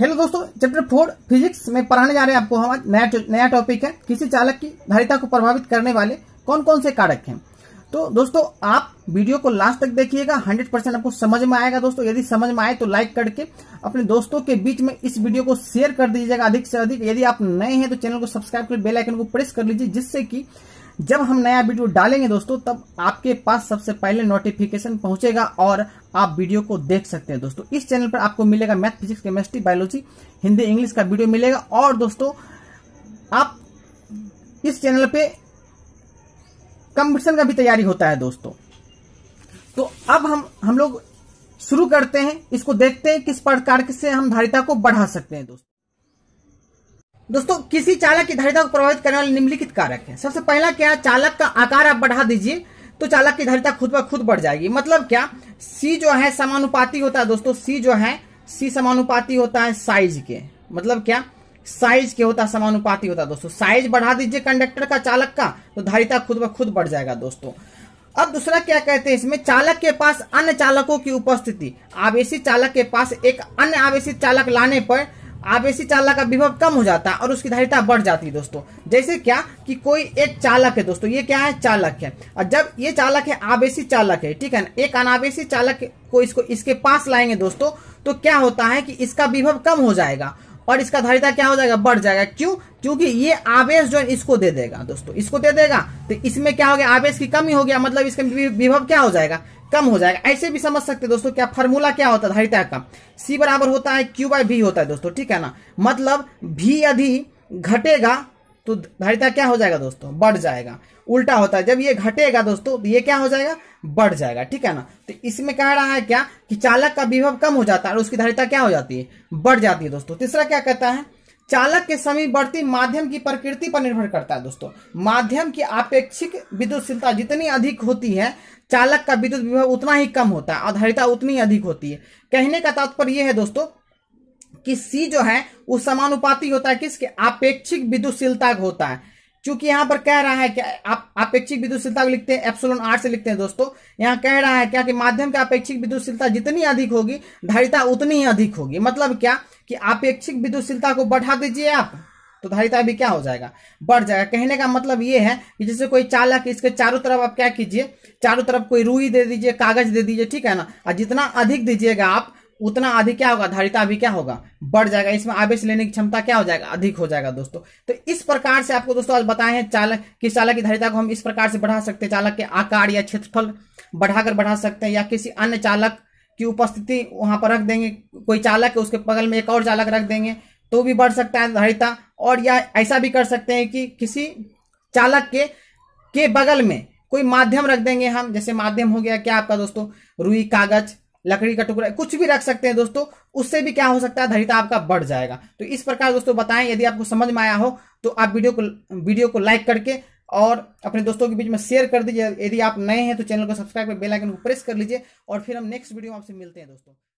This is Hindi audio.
हेलो दोस्तों चैप्टर फोर फिजिक्स में पढ़ाने जा रहे हैं आपको हमारा नया नया टॉपिक है किसी चालक की धारिता को प्रभावित करने वाले कौन कौन से कारक हैं तो दोस्तों आप वीडियो को लास्ट तक देखिएगा 100 परसेंट आपको समझ में आएगा दोस्तों यदि समझ में आए तो लाइक करके अपने दोस्तों के बीच में इस वीडियो को शेयर कर दीजिएगा अधिक से अधिक यदि आप नए हैं तो चैनल को सब्सक्राइब कर बेलाइकन को प्रेस कर लीजिए जिससे कि जब हम नया वीडियो डालेंगे दोस्तों तब आपके पास सबसे पहले नोटिफिकेशन पहुंचेगा और आप वीडियो को देख सकते हैं दोस्तों इस चैनल पर आपको मिलेगा math physics chemistry biology Hindi English का वीडियो मिलेगा और दोस्तों आप इस चैनल पे कंपटीशन का भी तैयारी होता है दोस्तों तो अब हम हम लोग शुरू करते हैं इसको देखते हैं किस प्रकार से हम धारिता को बढ़ा सकते हैं दोस्तों दोस्तों किसी चालक की धारिता को प्रभावित करने वाले निम्नलिखित कारक हैं सबसे पहला क्या है चालक का आकार आप बढ़ा दीजिए तो चालक की धारिता खुद ब खुद बढ़ जाएगी मतलब क्या सी जो है समानुपाती होता है दोस्तों सी जो है सी समानुपाती होता है साइज के मतलब क्या साइज के होता है समानुपाती होता है दोस्तों साइज बढ़ा दीजिए कंडक्टर का चालक का तो धारिता खुद ब खुद बढ़ जाएगा दोस्तों अब दूसरा क्या कहते हैं इसमें चालक के पास अन्य चालकों की उपस्थिति आवेशी चालक के पास एक अन्य आवेशित चालक लाने पर आवेशी चालक का विभव कम हो जाता है और उसकी धारिता बढ़ जाती है दोस्तों जैसे क्या कि कोई एक चालक है दोस्तों ये क्या है चालक है और जब ये चालक है आवेशी चालक है ठीक है ना एक अनावेशी चालक को इसको इसके पास लाएंगे दोस्तों तो क्या होता है कि इसका विभव कम हो जाएगा और इसका धारिता क्या हो जाएगा बढ़ जाएगा क्यों क्योंकि ये आवेश जो है इसको दे देगा दोस्तों इसको दे देगा तो इसमें क्या हो गया आवेश की कमी हो गया मतलब इसका विभव क्या हो जाएगा कम हो जाएगा ऐसे भी समझ सकते दोस्तों क्या फॉर्मूला क्या होता है धारिता का सी बराबर होता है क्यू बाई भी होता है दोस्तों ठीक है ना मतलब भी यदि घटेगा तो धारिता क्या हो जाएगा दोस्तों बढ़ जाएगा उल्टा होता है जब ये घटेगा दोस्तों तो ये क्या हो जाएगा बढ़ जाएगा ठीक है ना तो इसमें कह रहा है क्या कि चालक का विभव कम हो जाता है और उसकी धारिता क्या हो जाती है बढ़ जाती है दोस्तों तीसरा क्या कहता है चालक के समीप बढ़ती माध्यम की प्रकृति पर निर्भर करता है दोस्तों माध्यम की आपेक्षिक विद्युतशीलता जितनी अधिक होती है चालक का विद्युत विभव उतना ही कम होता है आधारिता उतनी अधिक होती है कहने का तात्पर्य यह है दोस्तों कि सी जो है वो समानुपाती होता है किसके अपेक्षिक विद्युतशीलता होता है चूंकि यहां पर कह रहा है कि आप अपेक्षिक विद्युतशीलता लिखते हैं एप्सोलन आर से लिखते हैं दोस्तों यहां कह रहा है क्या कि माध्यम की अपेक्षिक विद्युतशीलता जितनी अधिक होगी धारिता उतनी ही अधिक होगी मतलब क्या कि अपेक्षिक विद्युतशीलता को बढ़ा दीजिए आप तो धारिता भी क्या हो जाएगा बढ़ जाएगा कहने का मतलब ये है कि जैसे कोई चालक इसके चारों तरफ आप क्या कीजिए चारों तरफ कोई रूई दे दीजिए कागज दे दीजिए ठीक है ना और जितना अधिक दीजिएगा आप उतना अधिक क्या होगा धारिता भी क्या होगा बढ़ जाएगा इसमें आवेश लेने की क्षमता क्या हो जाएगा अधिक हो जाएगा दोस्तों तो इस प्रकार से आपको दोस्तों आज बताए हैं चालक किस चालक की धारिता को हम इस प्रकार से बढ़ा सकते हैं चालक के आकार या क्षेत्रफल बढ़ाकर बढ़ा सकते हैं या किसी अन्य चालक की उपस्थिति वहाँ पर रख देंगे कोई चालक है उसके बगल में एक और चालक रख देंगे तो भी बढ़ सकता है धारिता और या ऐसा भी कर सकते हैं कि किसी चालक के के बगल में कोई माध्यम रख देंगे हम जैसे माध्यम हो गया क्या आपका दोस्तों रुई कागज लकड़ी का टुकड़ा कुछ भी रख सकते हैं दोस्तों उससे भी क्या हो सकता है धरिता आपका बढ़ जाएगा तो इस प्रकार दोस्तों बताएं यदि आपको समझ में आया हो तो आप वीडियो को वीडियो को लाइक करके और अपने दोस्तों के बीच में शेयर कर दीजिए यदि आप नए हैं तो चैनल को सब्सक्राइब कर बेल आइकन को प्रेस कर लीजिए और फिर हम नेक्स्ट वीडियो में आपसे मिलते हैं दोस्तों